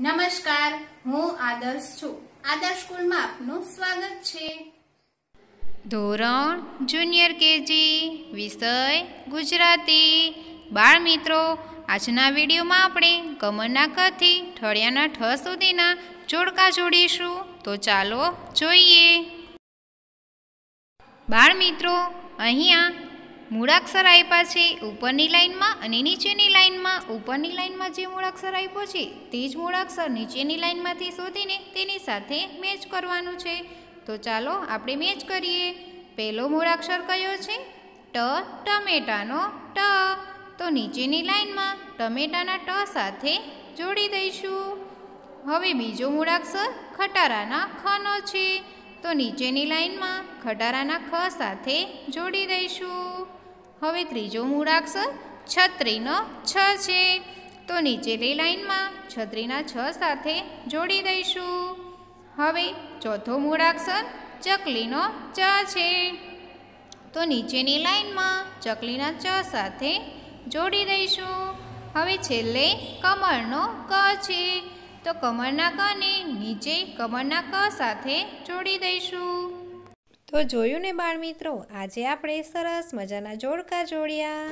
નમસ્કાર હું આદર્શ છું આદર્શ સ્કૂલમાં આપનું સ્વાગત છે ધોરણ જુનિયર કેજી વિષય ગુજરાતી બાળ મિત્રો આજના વિડીયોમાં આપણે કમરના કથી ઠળિયાના ઠ સુધીના જોડકા જોડીશું તો ચાલો જોઈએ બાળ મિત્રો અહીંયા મૂળાક્ષર આપ્યા છે ઉપરની લાઇનમાં અને નીચેની લાઇનમાં ઉપરની લાઇનમાં જે મૂળાક્ષર આપ્યો છે તે જ મૂળાક્ષર નીચેની લાઇનમાંથી શોધીને તેની સાથે મેચ કરવાનું છે તો ચાલો આપણે મેચ કરીએ પહેલો મૂળાક્ષર કયો છે ટ ટમેટાનો ટ તો નીચેની લાઇનમાં ટમેટાના ટ સાથે જોડી દઈશું હવે બીજો મૂળાક્ષર ખટારાના ખનો છે તો નીચેની લાઇનમાં ખટારાના ખ સાથે જોડી દઈશું હવે ત્રીજો મૂળાક્ષર છત્રીનો છ છે તો નીચેની લાઇનમાં છત્રીના છ સાથે જોડી દઈશું હવે ચોથો મૂળાક્ષર ચકલીનો ચ છે તો નીચેની લાઇનમાં ચકલીના ચ સાથે જોડી દઈશું હવે છેલ્લે કમળનો ક છે તો કમળના કને નીચે કમળના ક સાથે જોડી દઈશું તો જોયું ને બાળ મિત્રો આજે આપણે સરસ મજાના જોડકા જોડ્યા